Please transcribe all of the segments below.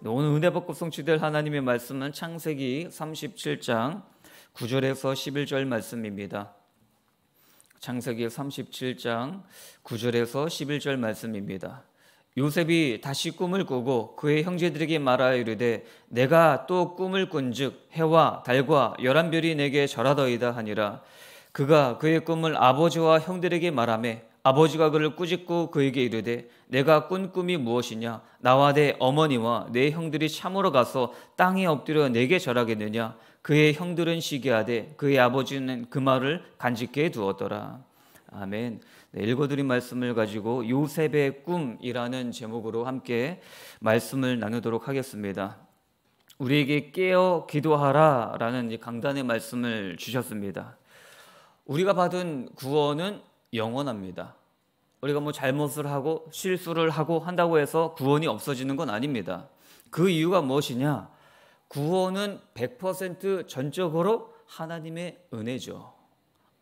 네, 오늘 은혜 받고 성취될 하나님의 말씀은 창세기 37장 9절에서 11절 말씀입니다. 창세기 37장 9절에서 11절 말씀입니다. 요셉이 다시 꿈을 꾸고 그의 형제들에게 말하여 이르되 내가 또 꿈을 꾼즉 해와 달과 열한 별이 내게 절하더이다 하니라 그가 그의 꿈을 아버지와 형들에게 말하매 아버지가 그를 꾸짖고 그에게 이르되 내가 꾼 꿈이 무엇이냐 나와 내 어머니와 내 형들이 참으로 가서 땅에 엎드려 내게 절하겠느냐 그의 형들은 시기하되 그의 아버지는 그 말을 간직해 두었더라 아멘 네, 읽어드린 말씀을 가지고 요셉의 꿈이라는 제목으로 함께 말씀을 나누도록 하겠습니다 우리에게 깨어 기도하라 라는 강단의 말씀을 주셨습니다 우리가 받은 구원은 영원합니다. 우리가 뭐 잘못을 하고 실수를 하고 한다고 해서 구원이 없어지는 건 아닙니다. 그 이유가 무엇이냐? 구원은 100% 전적으로 하나님의 은혜죠.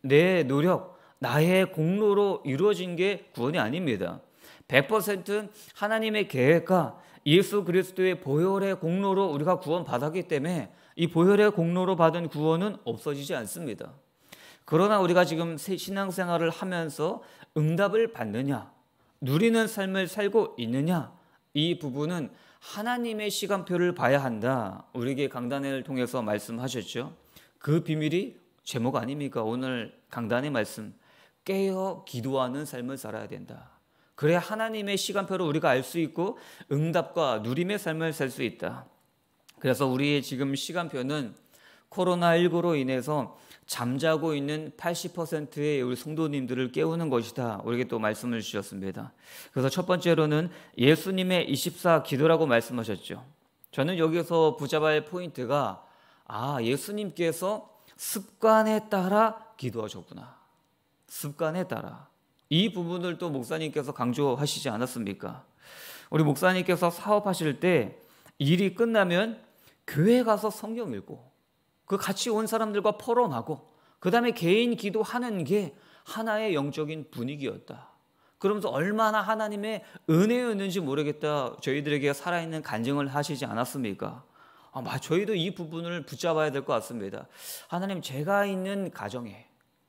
내 노력, 나의 공로로 이루어진 게 구원이 아닙니다. 1 0 0 하나님의 계획과 예수 그리스도의 보혈의 공로로 우리가 구원받았기 때문에 이 보혈의 공로로 받은 구원은 없어지지 않습니다. 그러나 우리가 지금 신앙생활을 하면서 응답을 받느냐, 누리는 삶을 살고 있느냐, 이 부분은 하나님의 시간표를 봐야 한다. 우리에게 강단회를 통해서 말씀하셨죠. 그 비밀이 제목 아닙니까? 오늘 강단의 말씀. 깨어 기도하는 삶을 살아야 된다. 그래야 하나님의 시간표를 우리가 알 수 있고 응답과 누림의 삶을 살 수 있다. 그래서 우리의 지금 시간표는 코로나19로 인해서 잠자고 있는 80%의 우리 성도님들을 깨우는 것이다. 우리에게 또 말씀을 주셨습니다. 그래서 첫 번째로는 예수님의 24 기도라고 말씀하셨죠. 저는 여기서 붙잡아야 포인트가 아, 예수님께서 습관에 따라 기도하셨구나. 습관에 따라. 이 부분을 또 목사님께서 강조하시지 않았습니까? 우리 목사님께서 사업하실 때 일이 끝나면 교회 가서 성경 읽고 그 같이 온 사람들과 포럼하고 그 다음에 개인 기도하는 게 하나의 영적인 분위기였다. 그러면서 얼마나 하나님의 은혜였는지 모르겠다. 저희들에게 살아있는 간증을 하시지 않았습니까? 아마 저희도 이 부분을 붙잡아야 될 것 같습니다. 하나님, 제가 있는 가정에,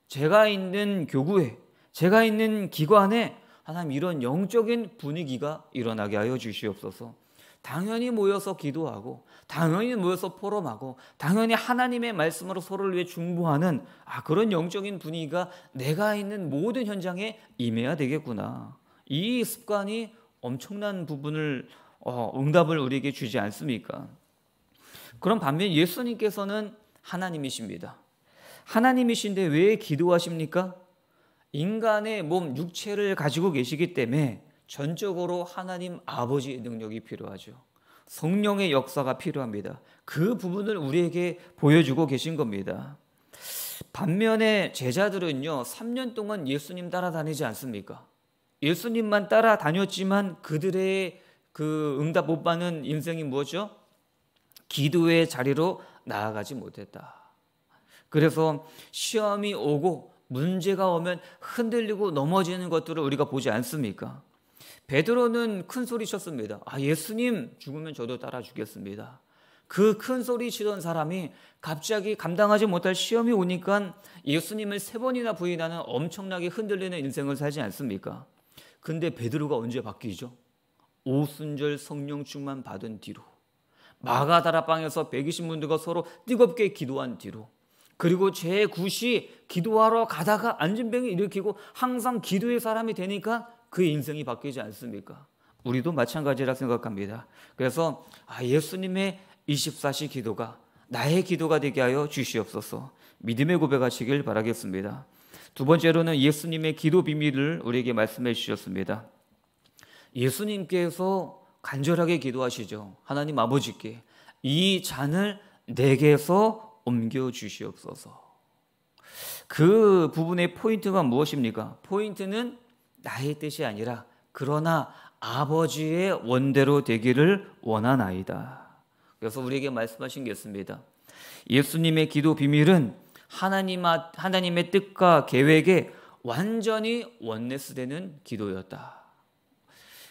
제가 있는 교구에, 제가 있는 기관에 하나님 이런 영적인 분위기가 일어나게 하여 주시옵소서. 당연히 모여서 기도하고 당연히 모여서 포럼하고 당연히 하나님의 말씀으로 서로를 위해 중보하는 아 그런 영적인 분위기가 내가 있는 모든 현장에 임해야 되겠구나. 이 습관이 엄청난 부분을 어, 응답을 우리에게 주지 않습니까? 그럼 반면 예수님께서는 하나님이십니다. 하나님이신데 왜 기도하십니까? 인간의 몸 육체를 가지고 계시기 때문에 전적으로 하나님 아버지의 능력이 필요하죠. 성령의 역사가 필요합니다. 그 부분을 우리에게 보여주고 계신 겁니다. 반면에 제자들은요, 3년 동안 예수님 따라다니지 않습니까? 예수님만 따라다녔지만 그들의 그 응답 못 받는 인생이 뭐죠? 기도의 자리로 나아가지 못했다. 그래서 시험이 오고 문제가 오면 흔들리고 넘어지는 것들을 우리가 보지 않습니까? 베드로는 큰 소리 쳤습니다. 아, 예수님 죽으면 저도 따라 죽겠습니다. 그 큰 소리 치던 사람이 갑자기 감당하지 못할 시험이 오니까 예수님을 세 번이나 부인하는 엄청나게 흔들리는 인생을 살지 않습니까? 근데 베드로가 언제 바뀌죠? 오순절 성령 충만 받은 뒤로 마가다라 방에서 120문드가 서로 뜨겁게 기도한 뒤로 그리고 제9시 기도하러 가다가 안진병이 일으키고 항상 기도의 사람이 되니까 그 인생이 바뀌지 않습니까? 우리도 마찬가지라 생각합니다. 그래서 아, 예수님의 24시 기도가 나의 기도가 되게 하여 주시옵소서 믿음의 고백하시길 바라겠습니다. 두 번째로는 예수님의 기도 비밀을 우리에게 말씀해 주셨습니다. 예수님께서 간절하게 기도하시죠. 하나님 아버지께 이 잔을 내게서 옮겨 주시옵소서. 그 부분의 포인트가 무엇입니까? 포인트는 나의 뜻이 아니라 그러나 아버지의 원대로 되기를 원하나이다. 그래서 우리에게 말씀하신 게 있습니다. 예수님의 기도 비밀은 하나님, 아, 하나님의 뜻과 계획에 완전히 원내스되는 기도였다.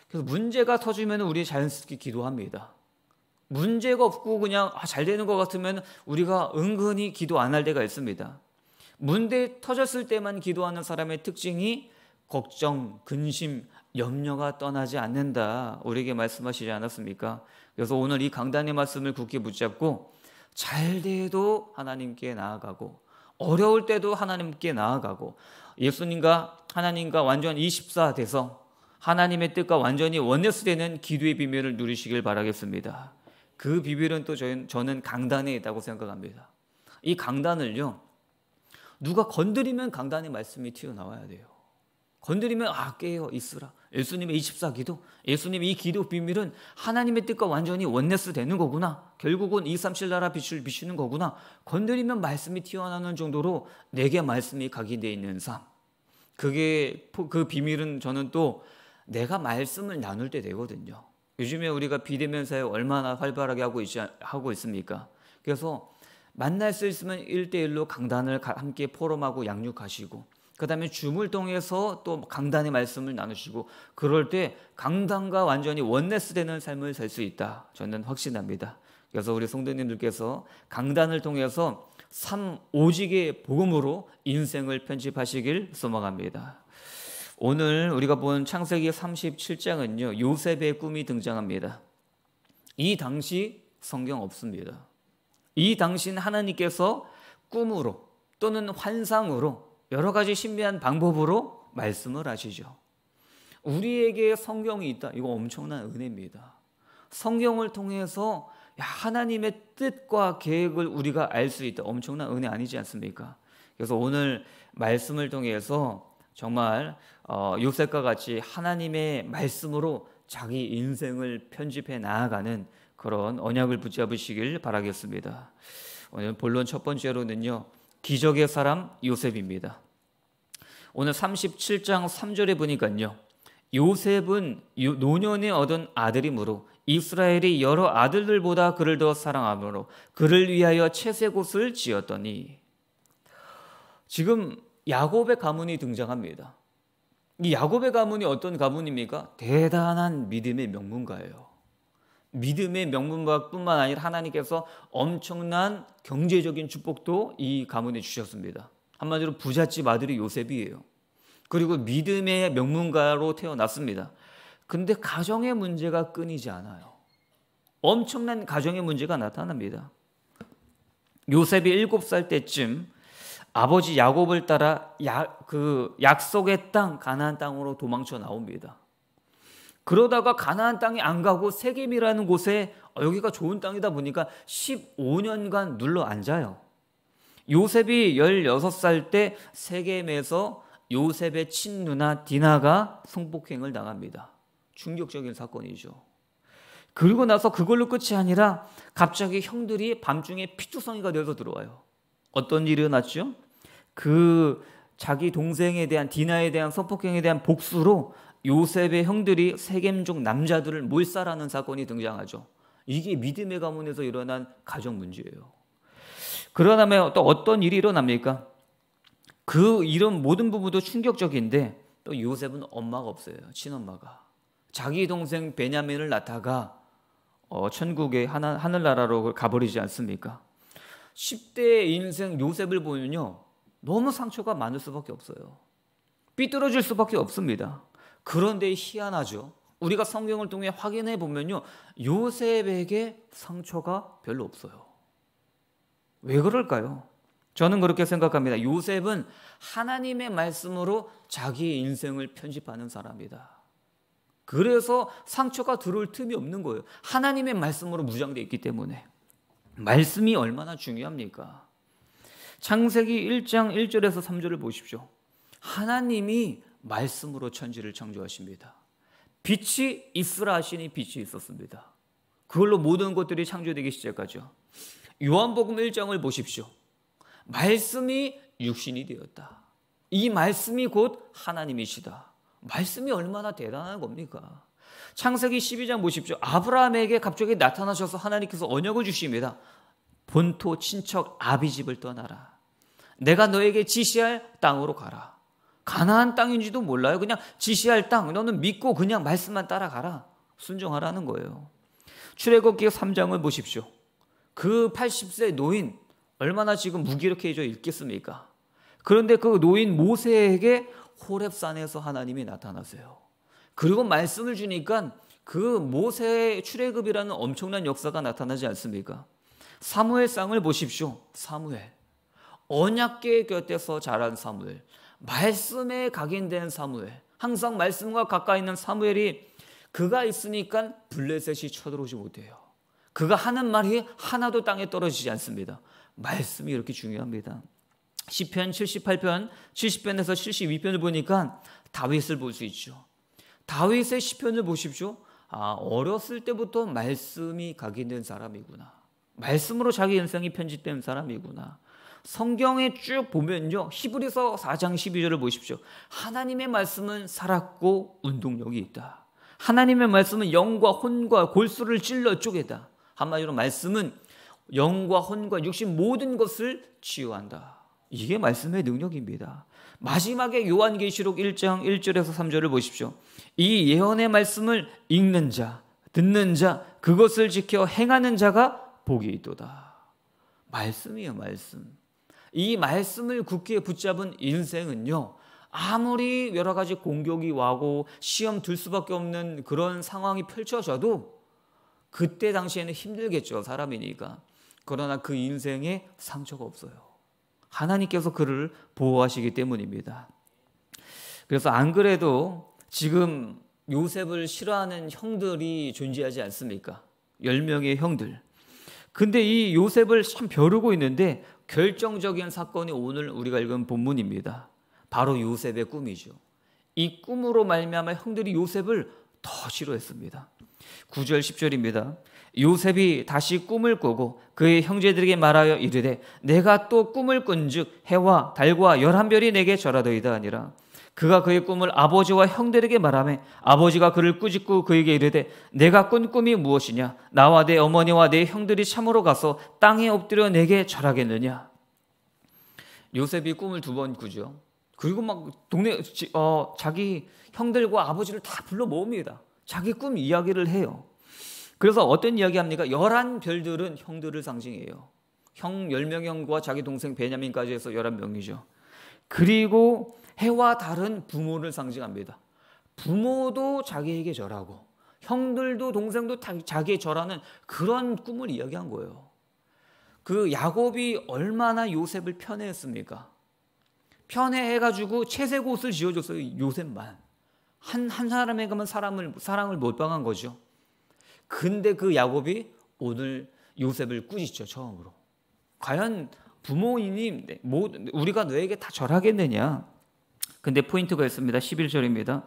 그래서 문제가 터지면 우리 자연스럽게 기도합니다. 문제가 없고 그냥 아, 잘 되는 것 같으면 우리가 은근히 기도 안 할 때가 있습니다. 문제 터졌을 때만 기도하는 사람의 특징이 걱정, 근심, 염려가 떠나지 않는다. 우리에게 말씀하시지 않았습니까? 그래서 오늘 이 강단의 말씀을 굳게 붙잡고 잘 돼도 하나님께 나아가고 어려울 때도 하나님께 나아가고 예수님과 하나님과 완전 24 돼서 하나님의 뜻과 완전히 원내스되는 기도의 비밀을 누리시길 바라겠습니다. 그 비밀은 또 저는 강단에 있다고 생각합니다. 이 강단을요, 누가 건드리면 강단의 말씀이 튀어나와야 돼요. 건드리면 아 깨어 있으라. 예수님의 24기도, 예수님의 이 기도 비밀은 하나님의 뜻과 완전히 원네스 되는 거구나. 결국은 237나라 빛을 비추는 거구나. 건드리면 말씀이 튀어나오는 정도로 내게 말씀이 각인되어 있는 삶. 그게 그 비밀은 저는 또 내가 말씀을 나눌 때 되거든요. 요즘에 우리가 비대면 사회 얼마나 활발하게 하고 있지 하고 있습니까? 그래서 만날 수 있으면 일대일로 강단을 함께 포럼하고 양육하시고 그 다음에 줌을 통해서 또 강단의 말씀을 나누시고 그럴 때 강단과 완전히 원네스 되는 삶을 살 수 있다. 저는 확신합니다. 그래서 우리 성도님들께서 강단을 통해서 삶 오직의 복음으로 인생을 편집하시길 소망합니다. 오늘 우리가 본 창세기 37장은요, 요셉의 꿈이 등장합니다. 이 당시 성경 없습니다. 이 당시는 하나님께서 꿈으로 또는 환상으로 여러 가지 신비한 방법으로 말씀을 하시죠. 우리에게 성경이 있다. 이거 엄청난 은혜입니다. 성경을 통해서 하나님의 뜻과 계획을 우리가 알 수 있다. 엄청난 은혜 아니지 않습니까? 그래서 오늘 말씀을 통해서 정말 어, 요셉과 같이 하나님의 말씀으로 자기 인생을 편집해 나아가는 그런 언약을 붙잡으시길 바라겠습니다. 오늘 본론 첫 번째로는요. 기적의 사람 요셉입니다. 오늘 37장 3절에 보니까요. 요셉은 노년에 얻은 아들이므로 이스라엘이 여러 아들들보다 그를 더 사랑하므로 그를 위하여 채색 옷을 지었더니 지금 야곱의 가문이 등장합니다. 이 야곱의 가문이 어떤 가문입니까? 대단한 믿음의 명문가예요. 믿음의 명문가뿐만 아니라 하나님께서 엄청난 경제적인 축복도 이 가문에 주셨습니다. 한마디로 부잣집 아들이 요셉이에요. 그리고 믿음의 명문가로 태어났습니다. 근데 가정의 문제가 끊이지 않아요. 엄청난 가정의 문제가 나타납니다. 요셉이 7살 때쯤 아버지 야곱을 따라 야, 그 약속의 땅 가나안 땅으로 도망쳐 나옵니다. 그러다가 가나안 땅에 안 가고 세겜이라는 곳에 어, 여기가 좋은 땅이다 보니까 15년간 눌러 앉아요. 요셉이 16살 때 세겜에서 요셉의 친누나 디나가 성폭행을 당합니다. 충격적인 사건이죠. 그리고 나서 그걸로 끝이 아니라 갑자기 형들이 밤중에 피투성이가 되어서 들어와요. 어떤 일이 일어났죠? 그 자기 동생에 대한 디나에 대한 성폭행에 대한 복수로 요셉의 형들이 세겜족 남자들을 몰살하는 사건이 등장하죠. 이게 믿음의 가문에서 일어난 가정 문제예요. 그러다음에 또 어떤 일이 일어납니까? 그 이런 모든 부분도 충격적인데 또 요셉은 엄마가 없어요. 친엄마가. 자기 동생 베냐민을 낳다가 어, 천국의 하나, 하늘나라로 가버리지 않습니까? 1 0대 인생 요셉을 보면요. 너무 상처가 많을 수밖에 없어요. 삐뚤어질 수밖에 없습니다. 그런데 희한하죠. 우리가 성경을 통해 확인해 보면요. 요셉에게 상처가 별로 없어요. 왜 그럴까요? 저는 그렇게 생각합니다. 요셉은 하나님의 말씀으로 자기의 인생을 편집하는 사람이다. 그래서 상처가 들어올 틈이 없는 거예요. 하나님의 말씀으로 무장되 있기 때문에. 말씀이 얼마나 중요합니까? 창세기 1장 1절에서 3절을 보십시오. 하나님이 말씀으로 천지를 창조하십니다. 빛이 있으라 하시니 빛이 있었습니다. 그걸로 모든 것들이 창조되기 시작하죠. 요한복음 1장을 보십시오. 말씀이 육신이 되었다. 이 말씀이 곧 하나님이시다. 말씀이 얼마나 대단한 겁니까? 창세기 12장 보십시오. 아브라함에게 갑자기 나타나셔서 하나님께서 언약을 주십니다. 본토 친척 아비집을 떠나라. 내가 너에게 지시할 땅으로 가라. 가나안 땅인지도 몰라요. 그냥 지시할 땅. 너는 믿고 그냥 말씀만 따라가라. 순종하라는 거예요. 출애굽기 3장을 보십시오. 그 80세 노인 얼마나 지금 무기력해져 있겠습니까? 그런데 그 노인 모세에게 호렙산에서 하나님이 나타나세요. 그리고 말씀을 주니까 그 모세의 출애굽이라는 엄청난 역사가 나타나지 않습니까? 사무엘상을 보십시오. 사무엘. 언약계의 곁에서 자란 사무엘. 말씀에 각인된 사무엘. 항상 말씀과 가까이 있는 사무엘이 그가 있으니까 블레셋이 쳐들어오지 못해요. 그가 하는 말이 하나도 땅에 떨어지지 않습니다. 말씀이 이렇게 중요합니다. 시편 78편, 70편에서 72편을 보니까 다윗을 볼 수 있죠. 다윗의 시편을 보십시오. 아, 어렸을 때부터 말씀이 각인된 사람이구나. 말씀으로 자기 인생이 편집된 사람이구나. 성경에 쭉 보면요. 히브리서 4장 12절을 보십시오. 하나님의 말씀은 살았고 운동력이 있다. 하나님의 말씀은 영과 혼과 골수를 찔러 쪼개다. 한마디로 말씀은 영과 혼과 육신 모든 것을 치유한다. 이게 말씀의 능력입니다. 마지막에 요한계시록 1장 1절에서 3절을 보십시오. 이 예언의 말씀을 읽는 자, 듣는 자, 그것을 지켜 행하는 자가 복이 있도다. 말씀이요, 말씀. 이 말씀을 굳게 붙잡은 인생은요, 아무리 여러 가지 공격이 와고 시험 들 수밖에 없는 그런 상황이 펼쳐져도 그때 당시에는 힘들겠죠. 사람이니까. 그러나 그 인생에 상처가 없어요. 하나님께서 그를 보호하시기 때문입니다. 그래서 안 그래도 지금 요셉을 싫어하는 형들이 존재하지 않습니까? 10명의 형들. 근데 이 요셉을 참 벼르고 있는데 결정적인 사건이 오늘 우리가 읽은 본문입니다. 바로 요셉의 꿈이죠. 이 꿈으로 말미암아 형들이 요셉을 더 싫어했습니다. 9절 10절입니다. 요셉이 다시 꿈을 꾸고 그의 형제들에게 말하여 이르되 내가 또 꿈을 꾼즉 해와 달과 열한 별이 내게 절하더이다 아니라 그가 그의 꿈을 아버지와 형들에게 말하며 아버지가 그를 꾸짖고 그에게 이르되 내가 꾼 꿈이 무엇이냐 나와 내 어머니와 내 형들이 참으로 가서 땅에 엎드려 내게 절하겠느냐 요셉이 꿈을 두 번 꾸죠 그리고 막 동네 어, 자기 형들과 아버지를 다 불러 모읍니다 자기 꿈 이야기를 해요. 그래서 어떤 이야기 합니까? 열한 별들은 형들을 상징해요. 형 10명 형과 자기 동생 베냐민까지 해서 11명이죠. 그리고 해와 달은 부모를 상징합니다. 부모도 자기에게 절하고 형들도 동생도 자기에 게 절하는 그런 꿈을 이야기한 거예요. 그 야곱이 얼마나 요셉을 편애했습니까? 편애해가지고 채색 옷을 지어줬어요. 요셉만. 한, 한 사람에게만 사람을, 사랑을 몰빵한 거죠. 근데 그 야곱이 오늘 요셉을 꾸짖죠, 처음으로. 과연 부모님, 네, 뭐, 우리가 너에게 다 절하겠느냐? 근데 포인트가 있습니다. 11절입니다.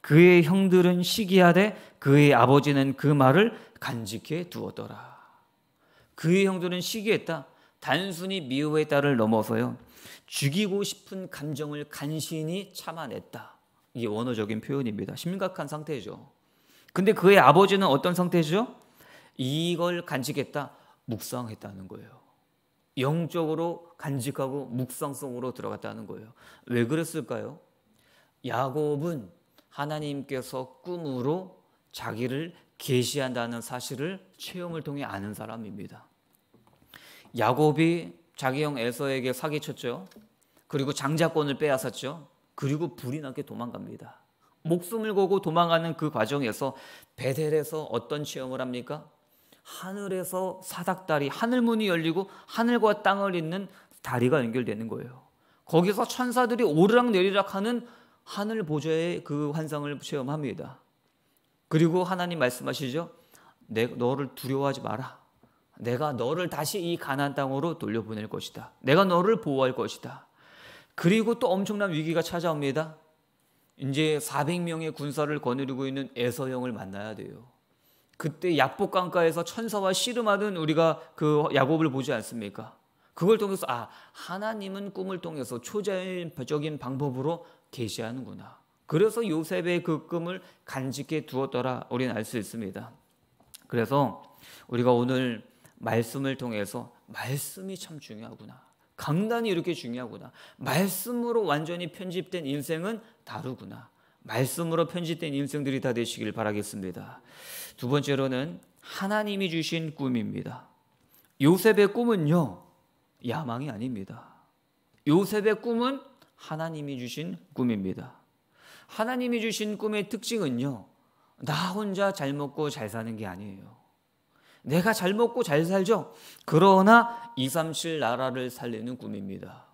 그의 형들은 시기하되 그의 아버지는 그 말을 간직해 두었더라. 그의 형들은 시기했다. 단순히 미움의 딸을 넘어서요. 죽이고 싶은 감정을 간신히 참아냈다. 이게 원어적인 표현입니다. 심각한 상태죠. 근데 그의 아버지는 어떤 상태죠? 이걸 간직했다, 묵상했다는 거예요. 영적으로 간직하고 묵상 속으로 들어갔다는 거예요. 왜 그랬을까요? 야곱은 하나님께서 꿈으로 자기를 계시한다는 사실을 체험을 통해 아는 사람입니다. 야곱이 자기 형 에서에게 사기쳤죠. 그리고 장자권을 빼앗았죠. 그리고 불이 나게 도망갑니다. 목숨을 걸고 도망가는 그 과정에서 베델에서 어떤 체험을 합니까? 하늘에서 사닥다리, 하늘문이 열리고 하늘과 땅을 잇는 다리가 연결되는 거예요. 거기서 천사들이 오르락 내리락 하는 하늘 보좌의 그 환상을 체험합니다. 그리고 하나님 말씀하시죠. 내, 너를 두려워하지 마라. 내가 너를 다시 이 가나안 땅으로 돌려보낼 것이다. 내가 너를 보호할 것이다. 그리고 또 엄청난 위기가 찾아옵니다. 이제 400명의 군사를 거느리고 있는 에서형을 만나야 돼요. 그때 야복강가에서 천사와 씨름하던 우리가 그 야곱을 보지 않습니까? 그걸 통해서 아 하나님은 꿈을 통해서 초자연적인 방법으로 계시하는구나. 그래서 요셉의 그 꿈을 간직해 두었더라 우리는 알 수 있습니다. 그래서 우리가 오늘 말씀을 통해서 말씀이 참 중요하구나. 강단이 이렇게 중요하구나. 말씀으로 완전히 편집된 인생은 다르구나. 말씀으로 편집된 인생들이 다 되시길 바라겠습니다. 두 번째로는 하나님이 주신 꿈입니다. 요셉의 꿈은요, 야망이 아닙니다. 요셉의 꿈은 하나님이 주신 꿈입니다. 하나님이 주신 꿈의 특징은요, 나 혼자 잘 먹고 잘 사는 게 아니에요. 내가 잘 먹고 잘 살죠. 그러나 237 나라를 살리는 꿈입니다.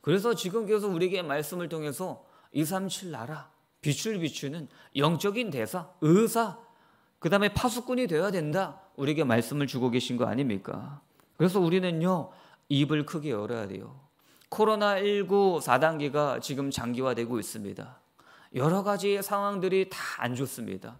그래서 지금 계속 우리에게 말씀을 통해서 237 나라 빛을 비추는 영적인 대사, 의사, 그 다음에 파수꾼이 되어야 된다. 우리에게 말씀을 주고 계신 거 아닙니까? 그래서 우리는요, 입을 크게 열어야 돼요. 코로나19 4단계가 지금 장기화되고 있습니다. 여러 가지 상황들이 다 안 좋습니다.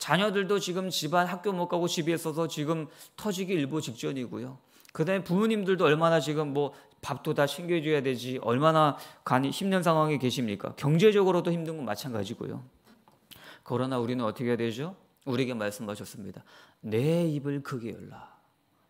자녀들도 지금 집안 학교 못 가고 집에 있어서 지금 터지기 일보 직전이고요. 그다음에 부모님들도 얼마나 지금 뭐 밥도 다 챙겨줘야 되지 얼마나 간이 힘든 상황에 계십니까? 경제적으로도 힘든 건 마찬가지고요. 그러나 우리는 어떻게 해야 되죠? 우리에게 말씀하셨습니다. 내 입을 크게 열라.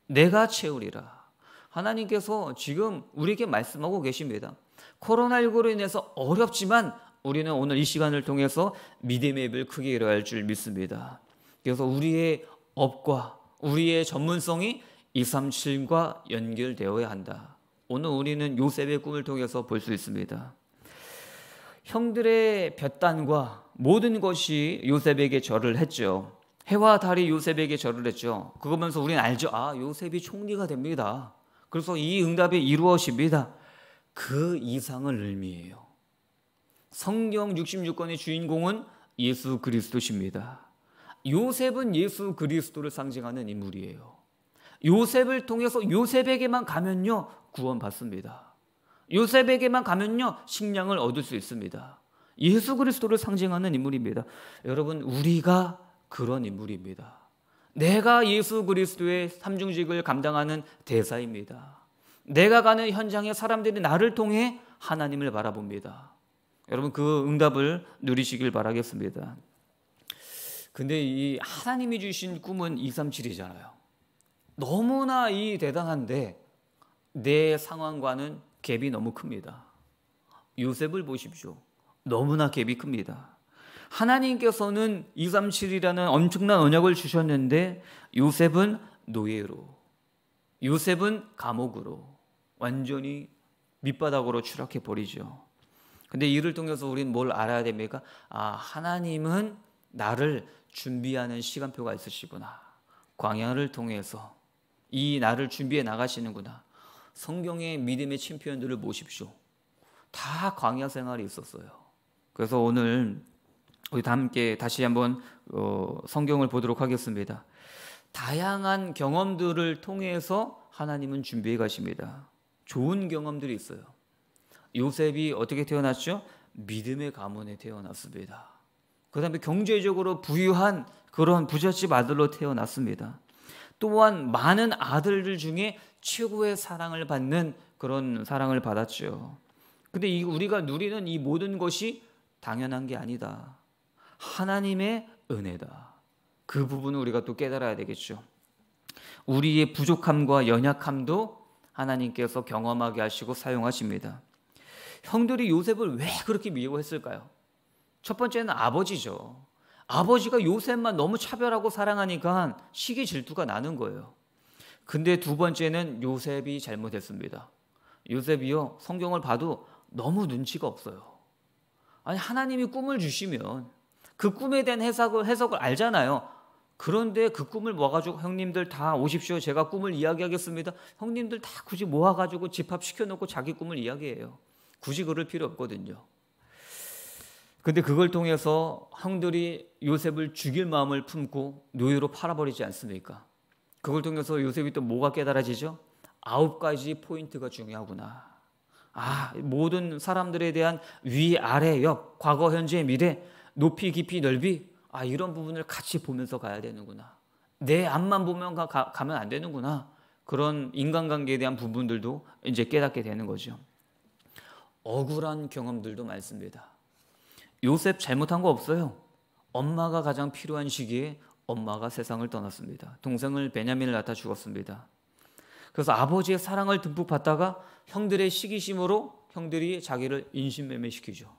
내가 채우리라. 하나님께서 지금 우리에게 말씀하고 계십니다. 코로나19로 인해서 어렵지만 우리는 오늘 이 시간을 통해서 믿음의 입을 크게 이뤄할줄 믿습니다. 그래서 우리의 업과 우리의 전문성이 237과 연결되어야 한다. 오늘 우리는 요셉의 꿈을 통해서 볼 수 있습니다. 형들의 볕단과 모든 것이 요셉에게 절을 했죠. 해와 달이 요셉에게 절을 했죠. 그거 면서 우리는 알죠. 아, 요셉이 총리가 됩니다. 그래서 이 응답이 이루어집니다. 그 이상을 의미해요. 성경 66권의 주인공은 예수 그리스도십니다. 요셉은 예수 그리스도를 상징하는 인물이에요. 요셉을 통해서 요셉에게만 가면요, 구원받습니다. 요셉에게만 가면요, 식량을 얻을 수 있습니다. 예수 그리스도를 상징하는 인물입니다. 여러분, 우리가 그런 인물입니다. 내가 예수 그리스도의 삼중직을 감당하는 대사입니다. 내가 가는 현장에 사람들이 나를 통해 하나님을 바라봅니다. 여러분 그 응답을 누리시길 바라겠습니다. 근데 이 하나님이 주신 꿈은 237이잖아요. 너무나 이 대단한데 내 상황과는 갭이 너무 큽니다. 요셉을 보십시오. 너무나 갭이 큽니다. 하나님께서는 237이라는 엄청난 언약을 주셨는데 요셉은 노예로, 요셉은 감옥으로, 완전히 밑바닥으로 추락해 버리죠. 근데 이를 통해서 우리는 뭘 알아야 됩니까? 아, 하나님은 나를 준비하는 시간표가 있으시구나. 광야를 통해서 이 나를 준비해 나가시는구나. 성경의 믿음의 침표현들을 모십시오. 다 광야 생활이 있었어요. 그래서 오늘 우리 다 함께 다시 한번 어, 성경을 보도록 하겠습니다. 다양한 경험들을 통해서 하나님은 준비해 가십니다. 좋은 경험들이 있어요. 요셉이 어떻게 태어났죠? 믿음의 가문에 태어났습니다. 그 다음에 경제적으로 부유한 그런 부잣집 아들로 태어났습니다. 또한 많은 아들들 중에 최고의 사랑을 받는 그런 사랑을 받았죠. 근데 이 우리가 누리는 이 모든 것이 당연한 게 아니다. 하나님의 은혜다. 그 부분을 우리가 또 깨달아야 되겠죠. 우리의 부족함과 연약함도 하나님께서 경험하게 하시고 사용하십니다. 형들이 요셉을 왜 그렇게 미워했을까요? 첫 번째는 아버지죠. 아버지가 요셉만 너무 차별하고 사랑하니까 시기 질투가 나는 거예요. 근데 두 번째는 요셉이 잘못했습니다. 요셉이요, 성경을 봐도 너무 눈치가 없어요. 아니, 하나님이 꿈을 주시면 그 꿈에 대한 해석을, 해석을 알잖아요. 그런데 그 꿈을 모아가지고 형님들 다 오십시오. 제가 꿈을 이야기하겠습니다. 형님들 다 굳이 모아가지고 집합시켜놓고 자기 꿈을 이야기해요. 굳이 그럴 필요 없거든요. 근데 그걸 통해서 형들이 요셉을 죽일 마음을 품고 노예로 팔아버리지 않습니까? 그걸 통해서 요셉이 또 뭐가 깨달아지죠? 아홉 가지 포인트가 중요하구나. 아, 모든 사람들에 대한 위, 아래, 옆, 과거, 현재, 미래, 높이, 깊이, 넓이. 아, 이런 부분을 같이 보면서 가야 되는구나. 내 앞만 보면 가, 가, 가면 안 되는구나. 그런 인간관계에 대한 부분들도 이제 깨닫게 되는 거죠. 억울한 경험들도 많습니다. 요셉 잘못한 거 없어요. 엄마가 가장 필요한 시기에 엄마가 세상을 떠났습니다. 동생을 베냐민을 낳다 죽었습니다. 그래서 아버지의 사랑을 듬뿍 받다가 형들의 시기심으로 형들이 자기를 인신매매시키죠.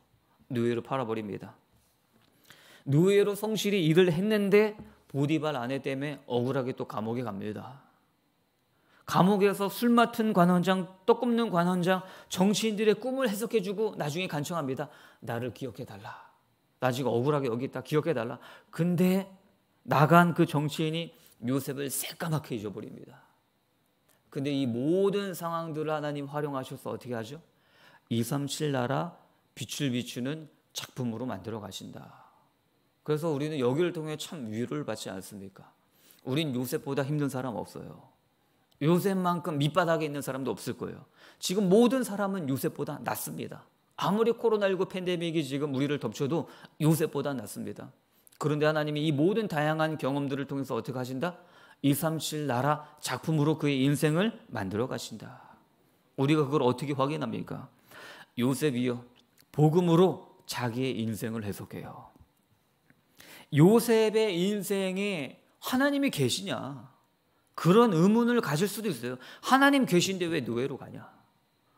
노예로 팔아버립니다. 노예로 성실히 일을 했는데 보디발 아내 때문에 억울하게 또 감옥에 갑니다. 감옥에서 술 맡은 관원장, 떡굽는 관원장, 정치인들의 꿈을 해석해주고 나중에 간청합니다. 나를 기억해달라. 나 지금 억울하게 여기 있다. 기억해달라. 근데 나간 그 정치인이 요셉을 새까맣게 잊어버립니다. 근데 이 모든 상황들을 하나님 활용하셔서 어떻게 하죠? 237 나라 빛을 비추는 작품으로 만들어 가신다. 그래서 우리는 여기를 통해 참 위로를 받지 않습니까? 우린 요셉보다 힘든 사람 없어요. 요셉만큼 밑바닥에 있는 사람도 없을 거예요. 지금 모든 사람은 요셉보다 낫습니다. 아무리 코로나19 팬데믹이 지금 우리를 덮쳐도 요셉보다 낫습니다. 그런데 하나님이 이 모든 다양한 경험들을 통해서 어떻게 하신다? 237 나라 작품으로 그의 인생을 만들어 가신다. 우리가 그걸 어떻게 확인합니까? 요셉이요. 복음으로 자기의 인생을 해석해요. 요셉의 인생에 하나님이 계시냐? 그런 의문을 가질 수도 있어요. 하나님 계신데 왜 노예로 가냐?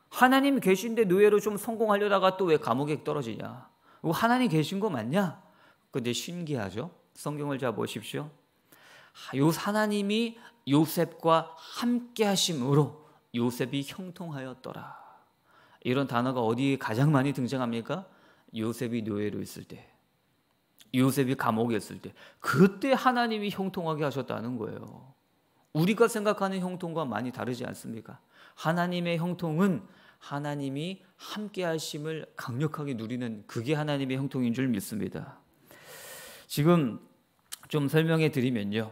하나님 계신데 노예로 좀 성공하려다가 또 왜 감옥에 떨어지냐? 뭐 하나님 계신 거 맞냐? 근데 신기하죠? 성경을 자 보십시오. 요 하나님이 요셉과 함께 하심으로 요셉이 형통하였더라. 이런 단어가 어디에 가장 많이 등장합니까? 요셉이 노예로 있을 때. 요셉이 감옥에 있을 때. 그때 하나님이 형통하게 하셨다는 거예요. 우리가 생각하는 형통과 많이 다르지 않습니까? 하나님의 형통은 하나님이 함께 하심을 강력하게 누리는 그게 하나님의 형통인 줄 믿습니다. 지금 좀 설명해 드리면요.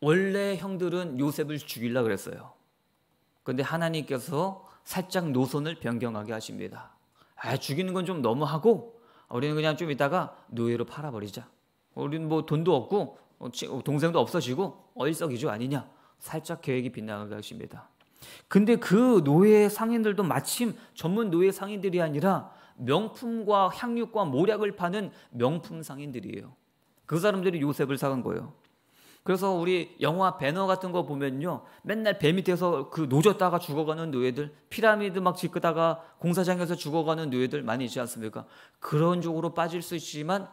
원래 형들은 요셉을 죽이려 그랬어요. 근데 하나님께서 살짝 노선을 변경하게 하십니다. 아, 죽이는 건 좀 너무하고 우리는 그냥 좀있다가 노예로 팔아버리자. 우리는 뭐 돈도 없고 어, 어, 동생도 없어지고 어리석이죠 아니냐. 살짝 계획이 빗나간 것입니다. 근데 그 노예 상인들도 마침 전문 노예 상인들이 아니라 명품과 향육과 모략을 파는 명품 상인들이에요. 그 사람들이 요셉을 사간 거예요. 그래서 우리 영화 배너 같은 거 보면요. 맨날 배 밑에서 그 노졌다가 죽어가는 노예들, 피라미드 막 짓다가 공사장에서 죽어가는 노예들 많이 있지 않습니까? 그런 쪽으로 빠질 수 있지만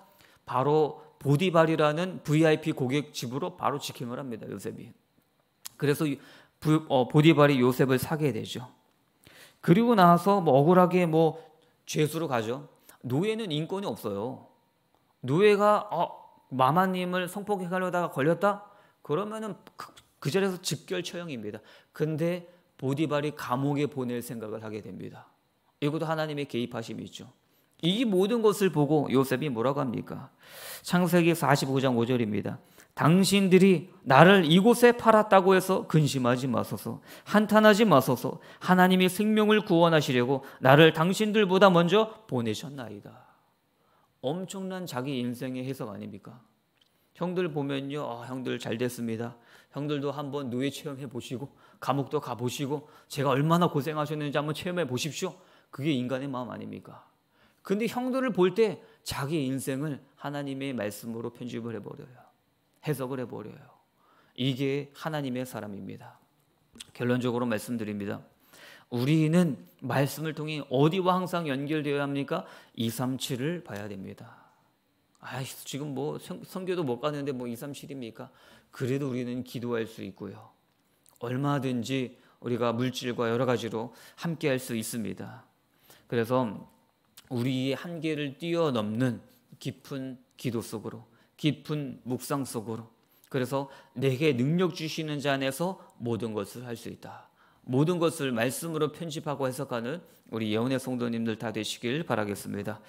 바로 보디발이라는 VIP 고객 집으로 바로 직행을 합니다. 요셉이. 그래서 어, 보디발이 요셉을 사게 되죠. 그리고 나서 뭐 억울하게 뭐 죄수로 가죠. 노예는 인권이 없어요. 노예가 어, 마마님을 성폭행하려다가 걸렸다? 그러면은 그, 그 자리에서 집결 처형입니다. 근데 보디발이 감옥에 보낼 생각을 하게 됩니다. 이것도 하나님의 개입하심이 있죠. 이 모든 것을 보고 요셉이 뭐라고 합니까? 창세기 45장 5절입니다. 당신들이 나를 이곳에 팔았다고 해서 근심하지 마소서, 한탄하지 마소서, 하나님이 생명을 구원하시려고 나를 당신들보다 먼저 보내셨나이다. 엄청난 자기 인생의 해석 아닙니까? 형들 보면요, 아, 형들 잘 됐습니다. 형들도 한번 노예 체험해 보시고, 감옥도 가 보시고, 제가 얼마나 고생하셨는지 한번 체험해 보십시오. 그게 인간의 마음 아닙니까? 근데 형들을 볼 때 자기 인생을 하나님의 말씀으로 편집을 해버려요. 해석을 해버려요. 이게 하나님의 사람입니다. 결론적으로 말씀드립니다. 우리는 말씀을 통해 어디와 항상 연결되어야 합니까? 2, 3, 7을 봐야 됩니다. 아, 지금 뭐 성교도 못 가는데 뭐 2, 3, 7입니까? 그래도 우리는 기도할 수 있고요. 얼마든지 우리가 물질과 여러 가지로 함께 할 수 있습니다. 그래서 우리의 한계를 뛰어넘는 깊은 기도 속으로 깊은 묵상 속으로 그래서 내게 능력 주시는 자 안에서 모든 것을 할 수 있다. 모든 것을 말씀으로 편집하고 해석하는 우리 예언의 성도님들 다 되시길 바라겠습니다.